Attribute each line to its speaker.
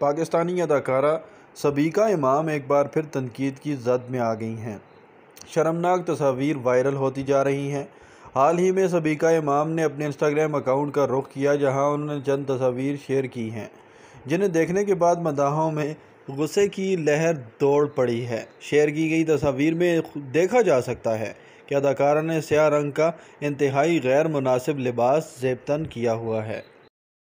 Speaker 1: पाकिस्तानी अदाकारा सबीका इमाम एक बार फिर तनकीद की जद में आ गई हैं शर्मनाक तस्वीर वायरल होती जा रही हैं हाल ही में सबीका इमाम ने अपने इंस्टाग्राम अकाउंट का रुख किया जहां उन्होंने चंद तस्वीर शेयर की हैं जिन्हें देखने के बाद मदाहों में गुस्से की लहर दौड़ पड़ी है शेयर की गई तस्वीर में देखा जा सकता है कि अदाकारा ने स्या रंग का इंतहाई गैर मुनासिब लिबास जेबतन किया हुआ है